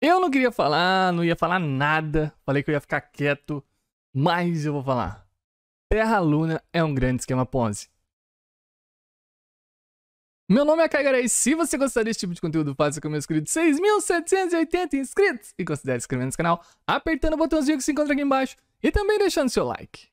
Eu não queria falar, não ia falar nada. Falei que eu ia ficar quieto, mas eu vou falar. Terra Luna é um grande esquema Ponzi. Meu nome é e Se você gostar desse tipo de conteúdo, faça com meus queridos 6.780 inscritos e considere se inscrever no canal apertando o botãozinho que se encontra aqui embaixo e também deixando seu like.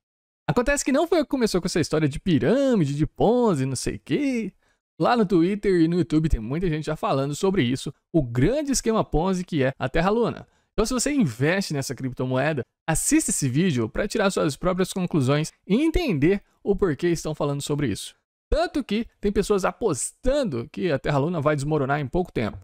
Acontece que não foi eu que começou com essa história de pirâmide, de Ponzi, não sei o quê. Lá no Twitter e no YouTube tem muita gente já falando sobre isso, o grande esquema Ponzi que é a Terra Luna. Então, se você investe nessa criptomoeda, assista esse vídeo para tirar suas próprias conclusões e entender o porquê estão falando sobre isso. Tanto que tem pessoas apostando que a Terra Luna vai desmoronar em pouco tempo.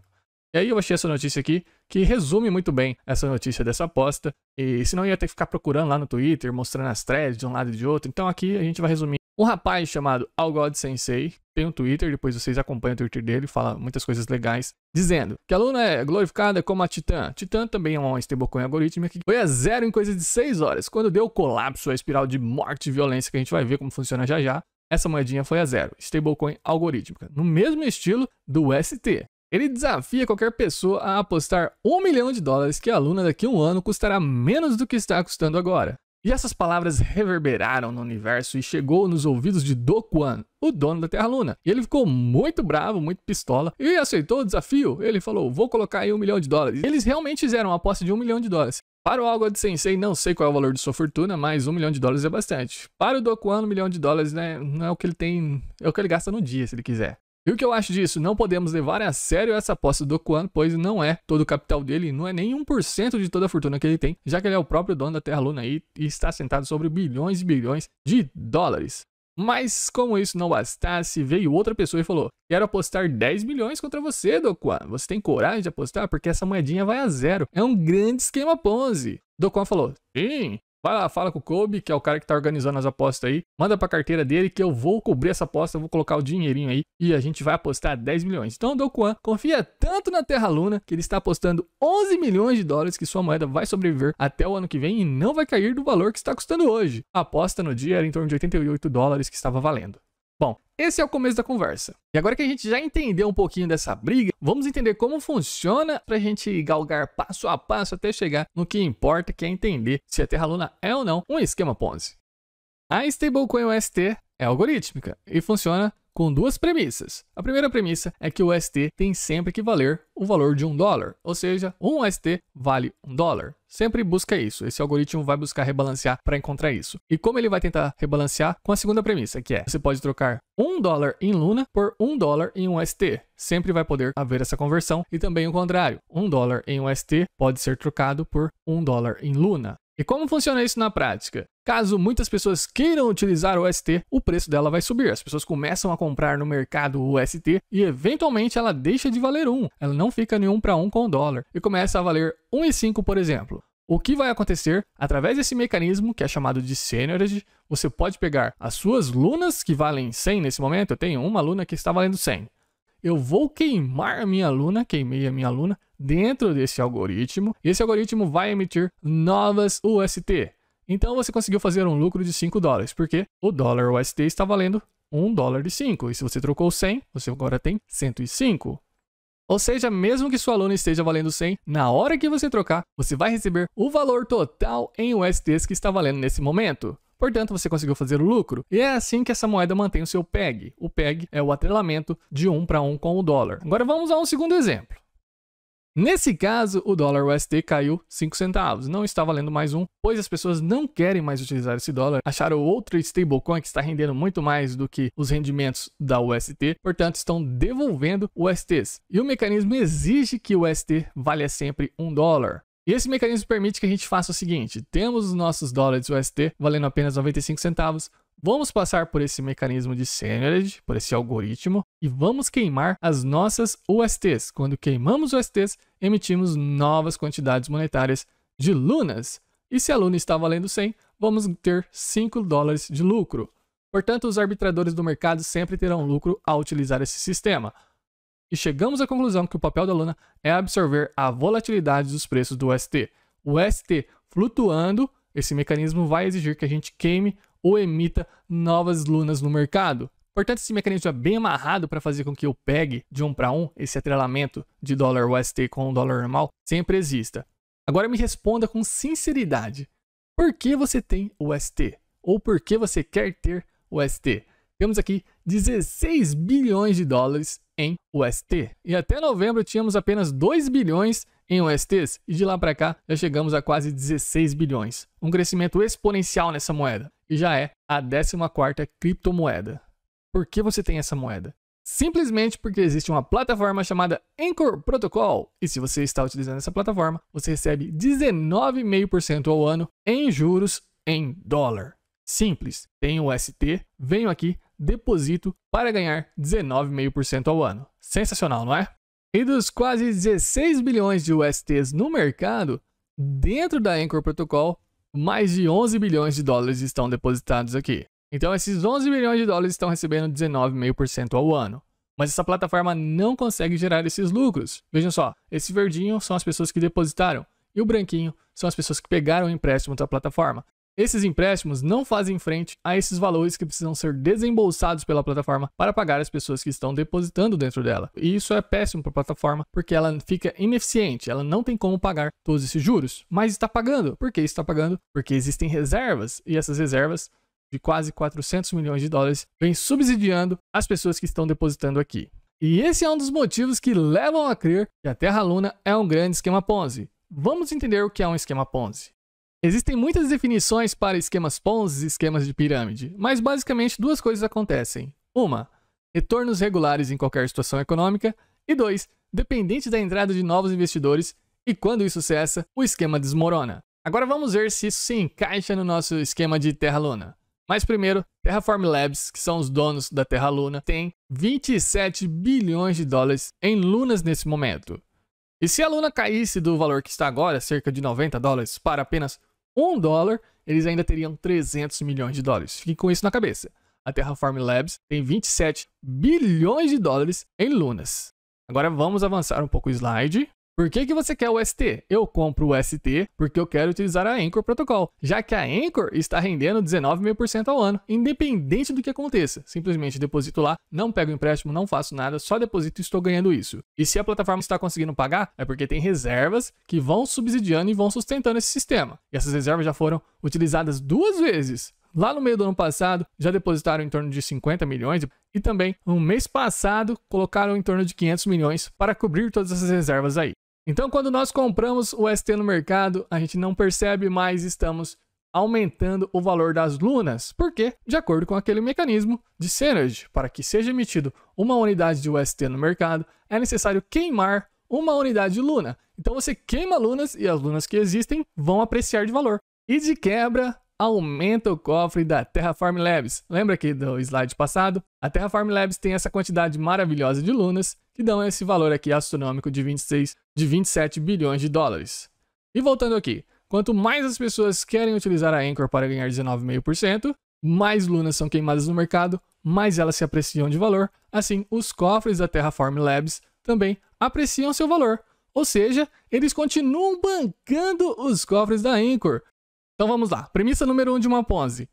E aí eu achei essa notícia aqui que resume muito bem essa notícia dessa aposta. E senão eu ia ter que ficar procurando lá no Twitter, mostrando as threads de um lado e de outro. Então aqui a gente vai resumir. Um rapaz chamado Algod Sensei tem um Twitter, depois vocês acompanham o Twitter dele, fala muitas coisas legais, dizendo que a Luna é glorificada como a Titã. Titã também é uma stablecoin algorítmica que foi a zero em coisa de 6 horas. Quando deu o colapso, a espiral de morte e violência que a gente vai ver como funciona já já, essa moedinha foi a zero, stablecoin algorítmica, no mesmo estilo do ST. Ele desafia qualquer pessoa a apostar um milhão de dólares que a Luna daqui a um ano custará menos do que está custando agora. E essas palavras reverberaram no universo e chegou nos ouvidos de Do Kwan, o dono da Terra Luna. E ele ficou muito bravo, muito pistola, e aceitou o desafio. Ele falou: vou colocar aí um milhão de dólares. eles realmente fizeram a aposta de um milhão de dólares. Para o Algo de Sensei, não sei qual é o valor de sua fortuna, mas um milhão de dólares é bastante. Para o Dokuan, um milhão de dólares né, não é o que ele tem, é o que ele gasta no dia, se ele quiser. E o que eu acho disso? Não podemos levar a sério essa aposta do Kwan, pois não é todo o capital dele, não é nem 1% de toda a fortuna que ele tem, já que ele é o próprio dono da Terra-Luna e, e está sentado sobre bilhões e bilhões de dólares. Mas como isso não bastasse, veio outra pessoa e falou: Quero apostar 10 milhões contra você, Doquan. Você tem coragem de apostar? Porque essa moedinha vai a zero. É um grande esquema Ponzi. Doquan falou: Sim, Vai lá, fala com o Kobe, que é o cara que tá organizando as apostas aí. Manda pra carteira dele que eu vou cobrir essa aposta, vou colocar o dinheirinho aí e a gente vai apostar 10 milhões. Então o Do confia tanto na Terra Luna que ele está apostando 11 milhões de dólares que sua moeda vai sobreviver até o ano que vem e não vai cair do valor que está custando hoje. A aposta no dia era em torno de 88 dólares que estava valendo. Bom, esse é o começo da conversa. E agora que a gente já entendeu um pouquinho dessa briga, vamos entender como funciona para a gente galgar passo a passo até chegar no que importa, que é entender se a Terra Luna é ou não um esquema Ponzi. A stablecoin UST é algorítmica e funciona com duas premissas. A primeira premissa é que o ST tem sempre que valer o valor de um dólar, ou seja, um ST vale um dólar. Sempre busca isso. Esse algoritmo vai buscar rebalancear para encontrar isso. E como ele vai tentar rebalancear? Com a segunda premissa, que é você pode trocar um dólar em Luna por um dólar em um ST. Sempre vai poder haver essa conversão. E também o contrário. Um dólar em um ST pode ser trocado por um dólar em Luna. E como funciona isso na prática? Caso muitas pessoas queiram utilizar o ST, o preço dela vai subir. As pessoas começam a comprar no mercado o ST e eventualmente ela deixa de valer um. Ela não fica nenhum para um com o dólar e começa a valer 1,5, por exemplo. O que vai acontecer? Através desse mecanismo, que é chamado de Seniorage, você pode pegar as suas lunas que valem 100 nesse momento. Eu tenho uma luna que está valendo 100 eu vou queimar a minha aluna, queimei a minha aluna, dentro desse algoritmo. E esse algoritmo vai emitir novas UST. Então você conseguiu fazer um lucro de 5 dólares, porque o dólar UST está valendo 1 dólar de 5. E se você trocou 100, você agora tem 105. Ou seja, mesmo que sua aluna esteja valendo 100, na hora que você trocar, você vai receber o valor total em USTs que está valendo nesse momento. Portanto, você conseguiu fazer o lucro. E é assim que essa moeda mantém o seu PEG. O PEG é o atrelamento de um para um com o dólar. Agora vamos a um segundo exemplo. Nesse caso, o dólar USD caiu 5 centavos, não está valendo mais um, pois as pessoas não querem mais utilizar esse dólar, acharam outro stablecoin que está rendendo muito mais do que os rendimentos da UST, portanto estão devolvendo USTs. E o mecanismo exige que o UST valha sempre um dólar. E esse mecanismo permite que a gente faça o seguinte: temos os nossos dólares UST valendo apenas 95 centavos. Vamos passar por esse mecanismo de Sennerd, por esse algoritmo, e vamos queimar as nossas USTs. Quando queimamos USTs, emitimos novas quantidades monetárias de lunas. E se a luna está valendo 100, vamos ter 5 dólares de lucro. Portanto, os arbitradores do mercado sempre terão lucro ao utilizar esse sistema e chegamos à conclusão que o papel da Luna é absorver a volatilidade dos preços do ST. O ST flutuando, esse mecanismo vai exigir que a gente queime ou emita novas lunas no mercado. Portanto, esse mecanismo é bem amarrado para fazer com que o PEG de um para um, esse atrelamento de dólar UST com o dólar normal, sempre exista. Agora me responda com sinceridade. Por que você tem o ST? Ou por que você quer ter o ST? Temos aqui 16 bilhões de dólares em UST. E até novembro tínhamos apenas 2 bilhões em USTs e de lá para cá já chegamos a quase 16 bilhões. Um crescimento exponencial nessa moeda e já é a 14ª criptomoeda. Por que você tem essa moeda? Simplesmente porque existe uma plataforma chamada Anchor Protocol e se você está utilizando essa plataforma, você recebe 19,5% ao ano em juros em dólar. Simples. Tem UST venho aqui, deposito para ganhar 19,5% ao ano. Sensacional, não é? E dos quase 16 bilhões de USTs no mercado, dentro da Anchor Protocol, mais de 11 bilhões de dólares estão depositados aqui. Então, esses 11 bilhões de dólares estão recebendo 19,5% ao ano. Mas essa plataforma não consegue gerar esses lucros. Vejam só, esse verdinho são as pessoas que depositaram e o branquinho são as pessoas que pegaram o empréstimo da plataforma. Esses empréstimos não fazem frente a esses valores que precisam ser desembolsados pela plataforma para pagar as pessoas que estão depositando dentro dela. E isso é péssimo para a plataforma porque ela fica ineficiente, ela não tem como pagar todos esses juros, mas está pagando. Por que está pagando? Porque existem reservas e essas reservas de quase 400 milhões de dólares vêm subsidiando as pessoas que estão depositando aqui. E esse é um dos motivos que levam a crer que a Terra Luna é um grande esquema Ponzi. Vamos entender o que é um esquema Ponzi. Existem muitas definições para esquemas Ponzi e esquemas de pirâmide, mas basicamente duas coisas acontecem. Uma, retornos regulares em qualquer situação econômica, e dois, dependente da entrada de novos investidores, e quando isso cessa, o esquema desmorona. Agora vamos ver se isso se encaixa no nosso esquema de Terra-Luna. Mas primeiro, Terraform Labs, que são os donos da Terra-Luna, tem 27 bilhões de dólares em lunas nesse momento. E se a luna caísse do valor que está agora, cerca de 90 dólares, para apenas um dólar, eles ainda teriam 300 milhões de dólares. Fique com isso na cabeça. A Terraform Labs tem 27 bilhões de dólares em lunas. Agora vamos avançar um pouco o slide. Por que, que você quer o ST? Eu compro o ST porque eu quero utilizar a Anchor Protocol, já que a Anchor está rendendo 19,5% ao ano, independente do que aconteça. Simplesmente deposito lá, não pego empréstimo, não faço nada, só deposito e estou ganhando isso. E se a plataforma está conseguindo pagar, é porque tem reservas que vão subsidiando e vão sustentando esse sistema. E essas reservas já foram utilizadas duas vezes lá no meio do ano passado já depositaram em torno de 50 milhões e também no mês passado colocaram em torno de 500 milhões para cobrir todas essas reservas aí. Então, quando nós compramos o ST no mercado, a gente não percebe, mais estamos aumentando o valor das lunas, porque, de acordo com aquele mecanismo de Synergy, para que seja emitido uma unidade de UST no mercado, é necessário queimar uma unidade de luna. Então você queima lunas e as lunas que existem vão apreciar de valor. E de quebra, aumenta o cofre da Terraform Labs. Lembra que do slide passado? A Terraform Labs tem essa quantidade maravilhosa de lunas que dão esse valor aqui astronômico de 26, de 27 bilhões de dólares. E voltando aqui, quanto mais as pessoas querem utilizar a Anchor para ganhar 19,5%, mais lunas são queimadas no mercado, mais elas se apreciam de valor. Assim, os cofres da Terraform Labs também apreciam seu valor. Ou seja, eles continuam bancando os cofres da Anchor, então vamos lá. Premissa número 1 um de uma Ponzi.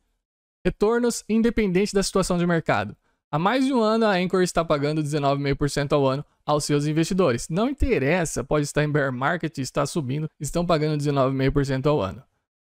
Retornos independente da situação de mercado. Há mais de um ano, a Anchor está pagando 19,5% ao ano aos seus investidores. Não interessa, pode estar em bear market, está subindo, estão pagando 19,5% ao ano.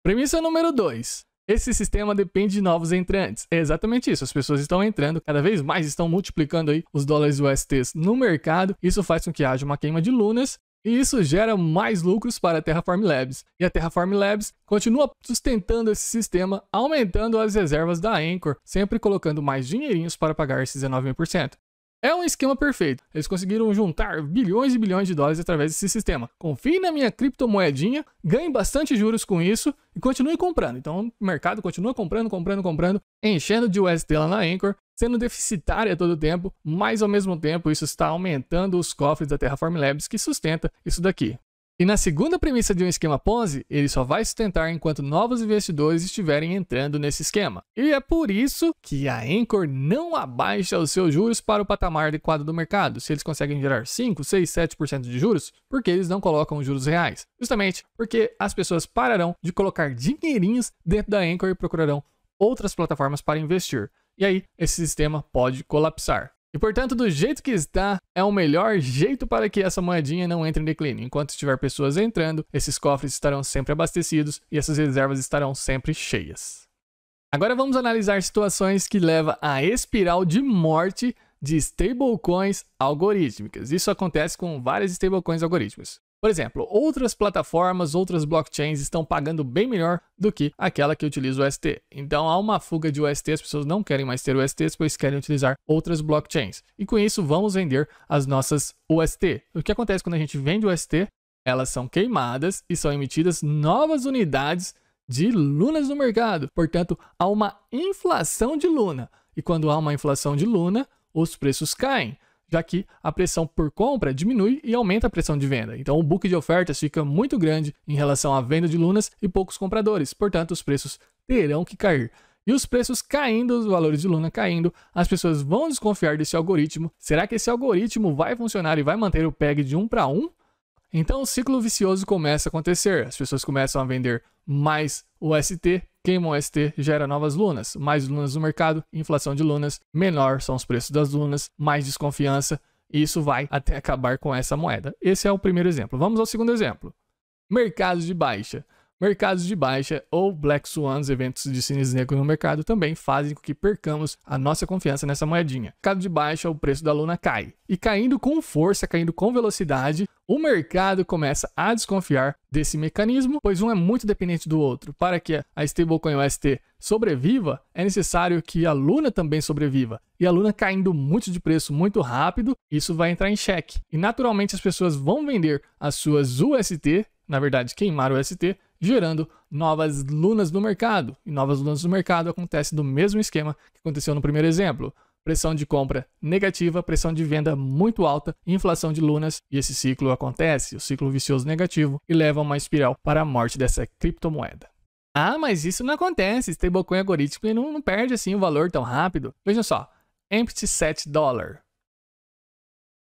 Premissa número 2. Esse sistema depende de novos entrantes. É exatamente isso. As pessoas estão entrando, cada vez mais estão multiplicando aí os dólares USTs no mercado. Isso faz com que haja uma queima de lunas e isso gera mais lucros para a Terraform Labs. E a Terraform Labs continua sustentando esse sistema, aumentando as reservas da Anchor, sempre colocando mais dinheirinhos para pagar esses 19%. É um esquema perfeito. Eles conseguiram juntar bilhões e bilhões de dólares através desse sistema. Confie na minha criptomoedinha, ganhe bastante juros com isso e continue comprando. Então, o mercado continua comprando, comprando, comprando, enchendo de UST lá na Anchor, sendo deficitária todo o tempo, mas ao mesmo tempo isso está aumentando os cofres da Terraform Labs que sustenta isso daqui. E na segunda premissa de um esquema Ponzi, ele só vai sustentar enquanto novos investidores estiverem entrando nesse esquema. E é por isso que a Anchor não abaixa os seus juros para o patamar adequado do mercado. Se eles conseguem gerar 5, 6, 7% de juros, porque eles não colocam juros reais? Justamente porque as pessoas pararão de colocar dinheirinhos dentro da Anchor e procurarão outras plataformas para investir. E aí, esse sistema pode colapsar. E portanto, do jeito que está, é o melhor jeito para que essa moedinha não entre em declínio. Enquanto estiver pessoas entrando, esses cofres estarão sempre abastecidos e essas reservas estarão sempre cheias. Agora vamos analisar situações que levam à espiral de morte de stablecoins algorítmicas. Isso acontece com várias stablecoins algorítmicas. Por exemplo, outras plataformas, outras blockchains estão pagando bem melhor do que aquela que utiliza o ST. Então há uma fuga de UST, as pessoas não querem mais ter UST, pois querem utilizar outras blockchains. E com isso vamos vender as nossas UST. O que acontece quando a gente vende UST? Elas são queimadas e são emitidas novas unidades de lunas no mercado. Portanto, há uma inflação de luna. E quando há uma inflação de luna, os preços caem já que a pressão por compra diminui e aumenta a pressão de venda. Então o book de ofertas fica muito grande em relação à venda de lunas e poucos compradores, portanto os preços terão que cair. E os preços caindo, os valores de Luna caindo, as pessoas vão desconfiar desse algoritmo. Será que esse algoritmo vai funcionar e vai manter o PEG de 1 para 1? Então o ciclo vicioso começa a acontecer. As pessoas começam a vender mais UST, queimam UST, gera novas lunas, mais lunas no mercado, inflação de lunas, menor são os preços das lunas, mais desconfiança, e isso vai até acabar com essa moeda. Esse é o primeiro exemplo. Vamos ao segundo exemplo. Mercados de baixa. Mercados de baixa ou Black Swans, eventos de cisnes negros no mercado, também fazem com que percamos a nossa confiança nessa moedinha. Mercado de baixa, o preço da luna cai. E caindo com força, caindo com velocidade, o mercado começa a desconfiar desse mecanismo, pois um é muito dependente do outro. Para que a stablecoin UST sobreviva, é necessário que a Luna também sobreviva. E a Luna caindo muito de preço muito rápido, isso vai entrar em xeque. E naturalmente as pessoas vão vender as suas UST, na verdade queimar o UST, gerando novas lunas no mercado. E novas lunas no mercado acontece do mesmo esquema que aconteceu no primeiro exemplo. Pressão de compra negativa, pressão de venda muito alta, inflação de lunas, e esse ciclo acontece, o ciclo vicioso negativo, e leva uma espiral para a morte dessa criptomoeda. Ah, mas isso não acontece, stablecoin algorítmico não, não perde assim o valor tão rápido. Veja só, empty set dollar,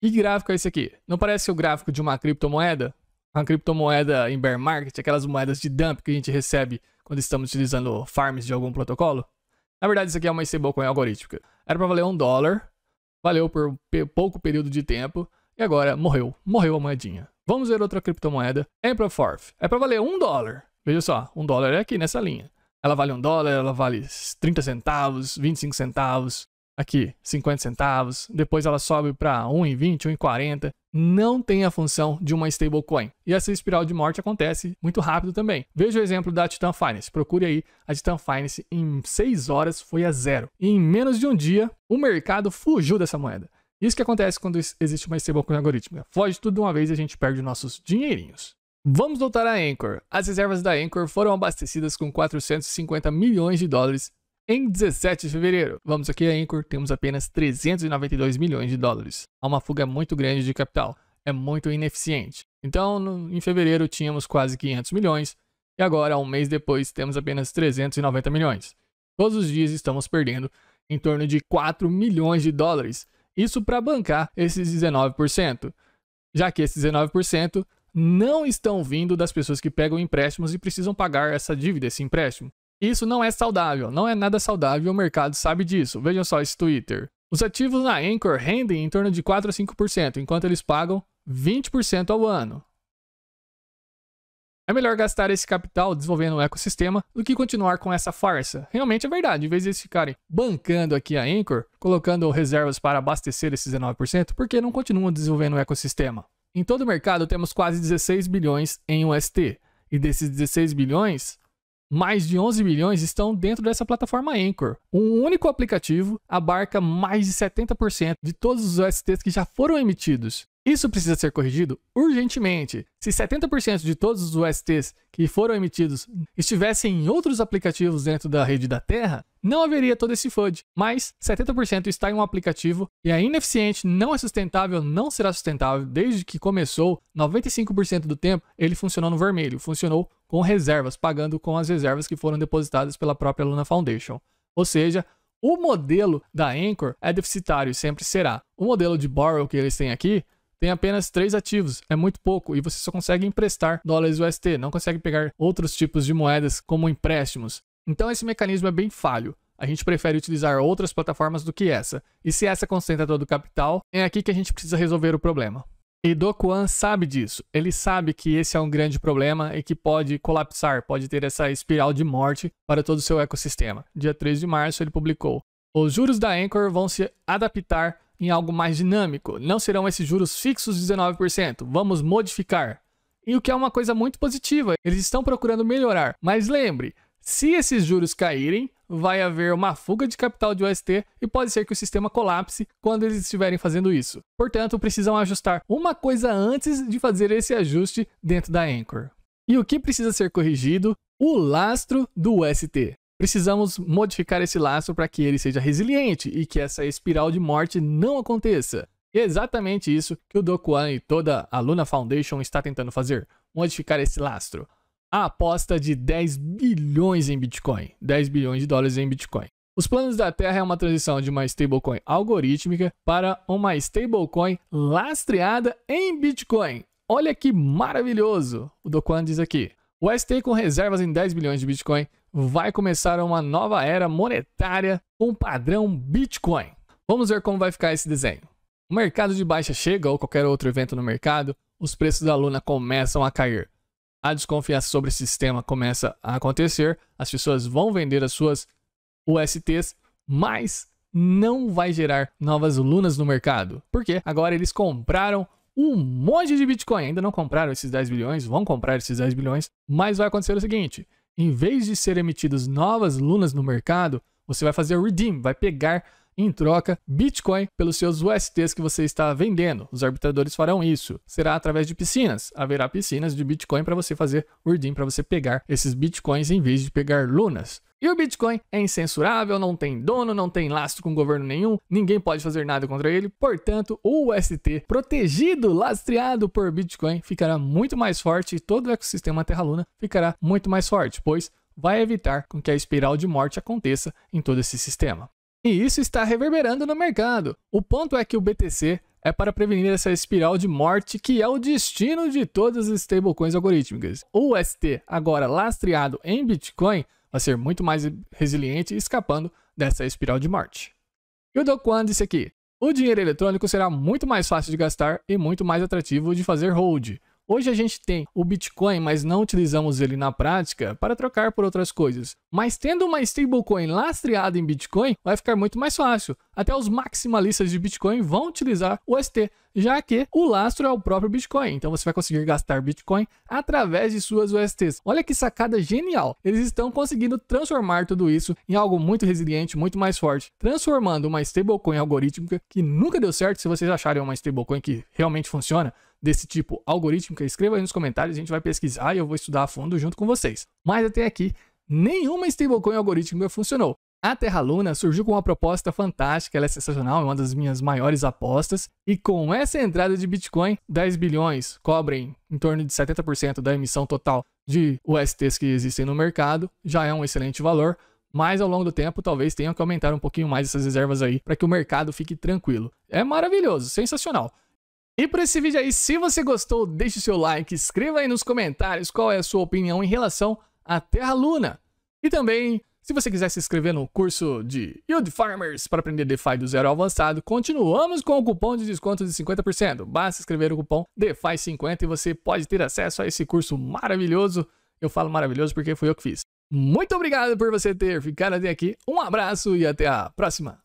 que gráfico é esse aqui? Não parece o gráfico de uma criptomoeda? uma criptomoeda em bear market, aquelas moedas de dump que a gente recebe quando estamos utilizando farms de algum protocolo. Na verdade, isso aqui é uma stablecoin algorítmica. Era para valer um dólar, valeu por pouco período de tempo e agora morreu. Morreu a moedinha. Vamos ver outra criptomoeda, Emproforth. É para valer um dólar. Veja só, um dólar é aqui nessa linha. Ela vale um dólar, ela vale 30 centavos, 25 centavos, aqui 50 centavos, depois ela sobe para 1,20, 1,40, não tem a função de uma stablecoin. E essa espiral de morte acontece muito rápido também. Veja o exemplo da Titan Finance. Procure aí, a Titan Finance em 6 horas foi a zero. E em menos de um dia, o mercado fugiu dessa moeda. Isso que acontece quando existe uma stablecoin algorítmica. Foge tudo de uma vez e a gente perde nossos dinheirinhos. Vamos voltar à Anchor. As reservas da Anchor foram abastecidas com 450 milhões de dólares em 17 de fevereiro, vamos aqui a Anchor, temos apenas 392 milhões de dólares. Há uma fuga muito grande de capital, é muito ineficiente. Então, no, em fevereiro tínhamos quase 500 milhões e agora, um mês depois, temos apenas 390 milhões. Todos os dias estamos perdendo em torno de 4 milhões de dólares, isso para bancar esses 19%, já que esses 19% não estão vindo das pessoas que pegam empréstimos e precisam pagar essa dívida, esse empréstimo. Isso não é saudável, não é nada saudável, o mercado sabe disso. Vejam só esse Twitter. Os ativos na Anchor rendem em torno de 4 a 5%, enquanto eles pagam 20% ao ano. É melhor gastar esse capital desenvolvendo um ecossistema do que continuar com essa farsa. Realmente é verdade, em vez de eles ficarem bancando aqui a Anchor, colocando reservas para abastecer esses 19%, porque não continuam desenvolvendo um ecossistema. Em todo o mercado temos quase 16 bilhões em UST, e desses 16 bilhões, mais de 11 milhões estão dentro dessa plataforma Anchor. Um único aplicativo abarca mais de 70% de todos os STs que já foram emitidos. Isso precisa ser corrigido urgentemente. Se 70% de todos os USTs que foram emitidos estivessem em outros aplicativos dentro da rede da Terra, não haveria todo esse FUD. Mas 70% está em um aplicativo e é ineficiente, não é sustentável, não será sustentável. Desde que começou, 95% do tempo ele funcionou no vermelho, funcionou com reservas, pagando com as reservas que foram depositadas pela própria Luna Foundation. Ou seja, o modelo da Anchor é deficitário e sempre será. O modelo de borrow que eles têm aqui tem apenas três ativos, é muito pouco, e você só consegue emprestar dólares UST, não consegue pegar outros tipos de moedas como empréstimos. Então esse mecanismo é bem falho. A gente prefere utilizar outras plataformas do que essa. E se essa concentra todo o capital, é aqui que a gente precisa resolver o problema. E Do Kwan sabe disso. Ele sabe que esse é um grande problema e que pode colapsar, pode ter essa espiral de morte para todo o seu ecossistema. Dia 3 de março ele publicou: Os juros da Anchor vão se adaptar em algo mais dinâmico. Não serão esses juros fixos de 19%. Vamos modificar. E o que é uma coisa muito positiva, eles estão procurando melhorar. Mas lembre, se esses juros caírem, vai haver uma fuga de capital de UST e pode ser que o sistema colapse quando eles estiverem fazendo isso. Portanto, precisam ajustar uma coisa antes de fazer esse ajuste dentro da Anchor. E o que precisa ser corrigido? O lastro do UST. Precisamos modificar esse lastro para que ele seja resiliente e que essa espiral de morte não aconteça. E é exatamente isso que o Dokuan e toda a Luna Foundation está tentando fazer, modificar esse lastro a aposta de 10 bilhões em Bitcoin, 10 bilhões de dólares em Bitcoin. Os planos da Terra é uma transição de uma stablecoin algorítmica para uma stablecoin lastreada em Bitcoin. Olha que maravilhoso! O Doquan diz aqui. O ST com reservas em 10 bilhões de Bitcoin vai começar uma nova era monetária com padrão Bitcoin. Vamos ver como vai ficar esse desenho. O mercado de baixa chega ou qualquer outro evento no mercado, os preços da Luna começam a cair a desconfiança sobre esse sistema começa a acontecer, as pessoas vão vender as suas USTs, mas não vai gerar novas lunas no mercado. Porque agora eles compraram um monte de Bitcoin, ainda não compraram esses 10 bilhões, vão comprar esses 10 bilhões, mas vai acontecer o seguinte: em vez de serem emitidas novas lunas no mercado, você vai fazer o redeem, vai pegar em troca Bitcoin pelos seus USTs que você está vendendo. Os arbitradores farão isso. Será através de piscinas. Haverá piscinas de Bitcoin para você fazer o para você pegar esses Bitcoins em vez de pegar Lunas. E o Bitcoin é incensurável, não tem dono, não tem lastro com governo nenhum, ninguém pode fazer nada contra ele, portanto, o UST, protegido, lastreado por Bitcoin, ficará muito mais forte e todo o ecossistema Terra-Luna ficará muito mais forte, pois vai evitar com que a espiral de morte aconteça em todo esse sistema. E isso está reverberando no mercado. O ponto é que o BTC é para prevenir essa espiral de morte que é o destino de todas as stablecoins algorítmicas. O ST, agora lastreado em Bitcoin, vai ser muito mais resiliente escapando dessa espiral de morte. E o Do disse aqui: o dinheiro eletrônico será muito mais fácil de gastar e muito mais atrativo de fazer hold. Hoje a gente tem o Bitcoin, mas não utilizamos ele na prática para trocar por outras coisas. Mas tendo uma stablecoin lastreada em Bitcoin, vai ficar muito mais fácil. Até os maximalistas de Bitcoin vão utilizar o ST, já que o lastro é o próprio Bitcoin. Então você vai conseguir gastar Bitcoin através de suas USTs. Olha que sacada genial! Eles estão conseguindo transformar tudo isso em algo muito resiliente, muito mais forte, transformando uma stablecoin algorítmica que nunca deu certo. Se vocês acharem uma stablecoin que realmente funciona, desse tipo algorítmica, escreva aí nos comentários, a gente vai pesquisar e eu vou estudar a fundo junto com vocês. Mas até aqui, nenhuma stablecoin algorítmica funcionou. A Terra Luna surgiu com uma proposta fantástica, ela é sensacional, é uma das minhas maiores apostas. E com essa entrada de Bitcoin, 10 bilhões cobrem em torno de 70% da emissão total de USTs que existem no mercado, já é um excelente valor. Mas ao longo do tempo, talvez tenham que aumentar um pouquinho mais essas reservas aí para que o mercado fique tranquilo. É maravilhoso, sensacional. E por esse vídeo aí, se você gostou, deixe seu like, escreva aí nos comentários qual é a sua opinião em relação à Terra Luna. E também, se você quiser se inscrever no curso de Yield Farmers para aprender DeFi do zero ao avançado, continuamos com o cupom de desconto de 50%. Basta escrever o cupom DeFi50 e você pode ter acesso a esse curso maravilhoso. Eu falo maravilhoso porque foi eu que fiz. Muito obrigado por você ter ficado até aqui. Um abraço e até a próxima.